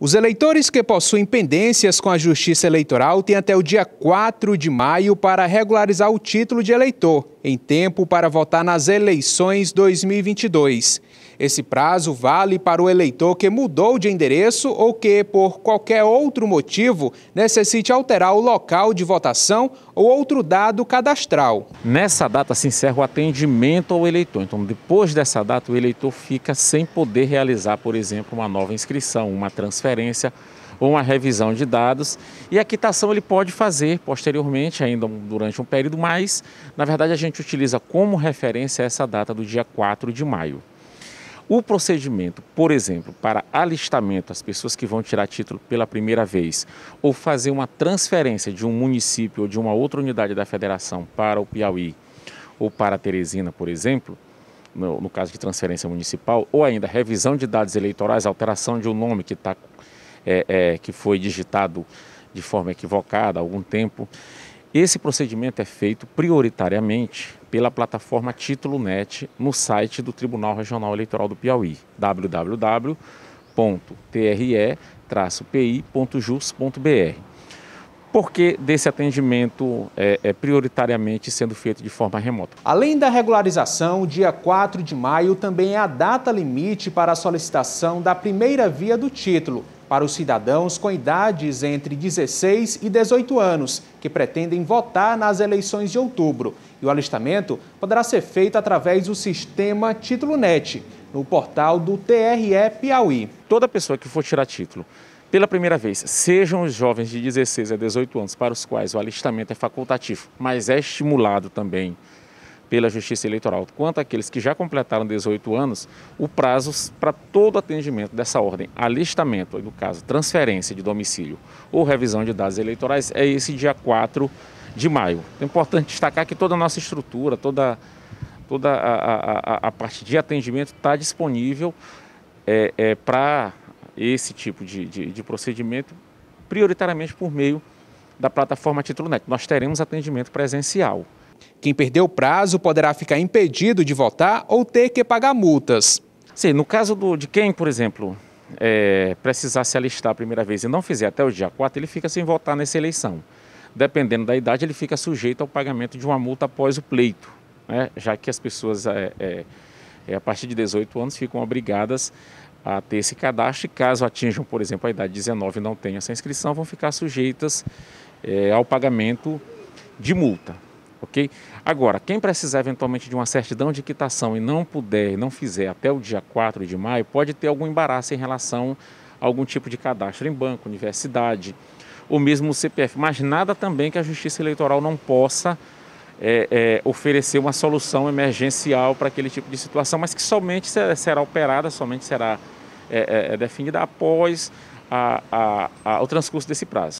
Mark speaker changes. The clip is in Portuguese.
Speaker 1: Os eleitores que possuem pendências com a Justiça Eleitoral têm até o dia 4 de maio para regularizar o título de eleitor, em tempo para votar nas eleições 2022. Esse prazo vale para o eleitor que mudou de endereço ou que, por qualquer outro motivo, necessite alterar o local de votação ou outro dado cadastral. Nessa data se encerra o atendimento ao eleitor.
Speaker 2: Então, depois dessa data, o eleitor fica sem poder realizar, por exemplo, uma nova inscrição, uma transferência ou uma revisão de dados. E a quitação ele pode fazer posteriormente, ainda durante um período, mas na verdade a gente utiliza como referência essa data do dia 4 de maio. O procedimento, por exemplo, para alistamento, as pessoas que vão tirar título pela primeira vez, ou fazer uma transferência de um município ou de uma outra unidade da federação para o Piauí ou para Teresina, por exemplo, no, no caso de transferência municipal, ou ainda revisão de dados eleitorais, alteração de um nome que, tá, é, é, que foi digitado de forma equivocada há algum tempo. Esse procedimento é feito prioritariamente pela plataforma Título Net no site do Tribunal Regional Eleitoral do Piauí, www.tre-pi.jus.br. Por que desse atendimento é, é, prioritariamente sendo feito de forma remota?
Speaker 1: Além da regularização, dia 4 de maio também é a data limite para a solicitação da primeira via do título, para os cidadãos com idades entre 16 e 18 anos que pretendem votar nas eleições de outubro. E o alistamento poderá ser feito através do sistema Título Net, no portal do TRE Piauí. Toda pessoa que for tirar
Speaker 2: título pela primeira vez, sejam os jovens de 16 a 18 anos para os quais o alistamento é facultativo, mas é estimulado também pela Justiça Eleitoral. Quanto àqueles que já completaram 18 anos, o prazo para todo atendimento dessa ordem, alistamento, no caso, transferência de domicílio ou revisão de dados eleitorais, é esse dia 4 de maio. É importante destacar que toda a nossa estrutura, toda, toda a, a, a parte de atendimento está disponível é, é, para esse tipo de, de, de procedimento, prioritariamente por meio da plataforma Título Nós
Speaker 1: teremos atendimento presencial. Quem perdeu o prazo poderá ficar impedido de votar ou ter que pagar multas. Sim, no caso do, de quem, por exemplo, é,
Speaker 2: precisar se alistar a primeira vez e não fizer até o dia 4, ele fica sem votar nessa eleição. Dependendo da idade, ele fica sujeito ao pagamento de uma multa após o pleito, né? já que as pessoas é, é, é a partir de 18 anos ficam obrigadas a ter esse cadastro e caso atinjam, por exemplo, a idade de 19 e não tenham essa inscrição, vão ficar sujeitas é, ao pagamento de multa ok? Agora, quem precisar eventualmente de uma certidão de quitação e não puder, não fizer até o dia 4 de maio, pode ter algum embaraço em relação a algum tipo de cadastro em banco, universidade, ou mesmo CPF. Mas nada também que a Justiça Eleitoral não possa é, é, oferecer uma solução emergencial para aquele tipo de situação, mas que somente será operada, somente será é, é, é, definida após a, a, a, o transcurso desse prazo.